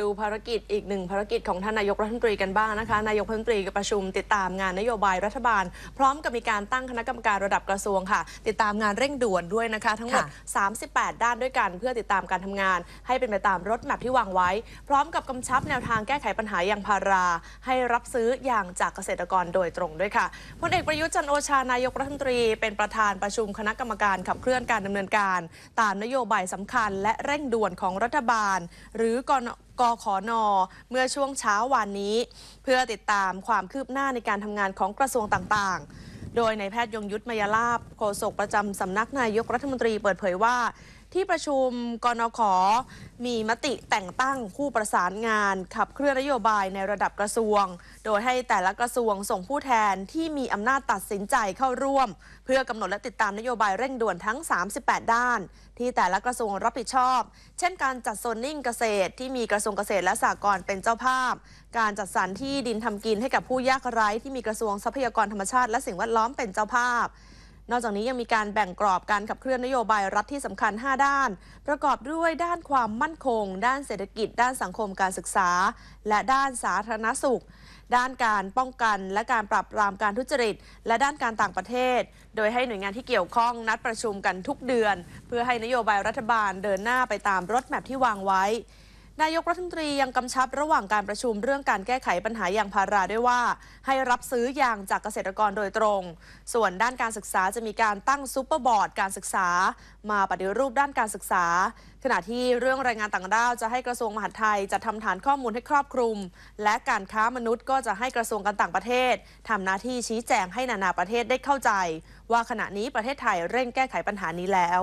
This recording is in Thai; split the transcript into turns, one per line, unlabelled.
ดูภารกิจอีกหนึ่งภารกิจของท่านนายกรัฐมนตรีกันบ้างนะคะนายกรัฐมนตรีประชุม ติดตามงานนโยบายรัฐบาล พร้อมกับมีการตั้งคณะกรรมการระดับกระทรวงค่ะ ติดตามงานเร่งด่วนด้วยนะคะ ทั้งหมด38 ด้านด้วยกัน เพื่อติดตามการทำงาน ให้เป็นไปตามรถแมพที่วางไว้ พร้อมกับกำชับแนวทางแก้ไขปัญหายางพาราให้รับซื้ออยางจากเกษตรกรโดยตรงด้วยค่ะพลเอกประยุทธ์จันโอชานายกรัฐมนตรีเป็นประธานประชุมคณะกรรมการขับเคลื่อนการดำเนินการ ตามนโยบายสำคัญ และเร่งด่วนของรัฐบาล หรือกอนกขอนอเมื่อช่วงเช้าวันนี้เพื่อติดตามความคืบหน้าในการทำงานของกระทรวงต่างๆ โดยนายแพทย์ยงยุทธมยาลาบโฆษกประจำสำนักนายกรัฐมนตรีเปิดเผยว่าที่ประชุมกนขมีมติแต่งตั้งผู้ประสานงานขับเคลื่อนนโยบายในระดับกระทรวง โดยให้แต่ละกระทรวงส่งผู้แทนที่มีอำนาจตัดสินใจเข้าร่วม เพื่อกำหนดและติดตามนโยบายเร่งด่วนทั้ง 38 ด้านที่แต่ละกระทรวงรับผิดชอบ เช่นการจัดโซนนิ่งเกษตรที่มีกระทรวงเกษตรและสหกรณ์เป็นเจ้าภาพ การจัดสรรที่ดินทำกินให้กับผู้ยากไร้ที่มีกระทรวงทรัพยากรธรรมชาติ และสิ่งแวดล้อมเป็นเจ้าภาพนอกจากนี้ยังมีการแบ่งกรอบการขับเคลื่อนนโยบายรัฐที่สำคัญ 5 ด้าน ประกอบด้วยด้านความมั่นคง ด้านเศรษฐกิจ ด้านสังคมการศึกษา และด้านสาธารณสุข ด้านการป้องกันและการปราบปรามการทุจริตและด้านการต่างประเทศ โดยให้หน่วยงานที่เกี่ยวข้องนัดประชุมกันทุกเดือน เพื่อให้นโยบายรัฐบาลเดินหน้าไปตามรถแมพที่วางไว้นายกรัฐมนตรียังกำชับระหว่างการประชุมเรื่องการแก้ไขปัญหายางพาราด้วยว่า ให้รับซื้อยางจากเกษตรกรโดยตรง ส่วนด้านการศึกษาจะมีการตั้งซูเปอร์บอร์ดการศึกษา มาปฏิรูปด้านการศึกษา ขณะที่เรื่องแรงงานต่างด้าวจะให้กระทรวงมหาดไทยจัดทำฐานข้อมูลให้ครอบคลุม และการค้ามนุษย์ก็จะให้กระทรวงการต่างประเทศทำหน้าที่ชี้แจงให้นานาประเทศได้เข้าใจ ว่าขณะนี้ประเทศไทยเร่งแก้ไขปัญหานี้แล้ว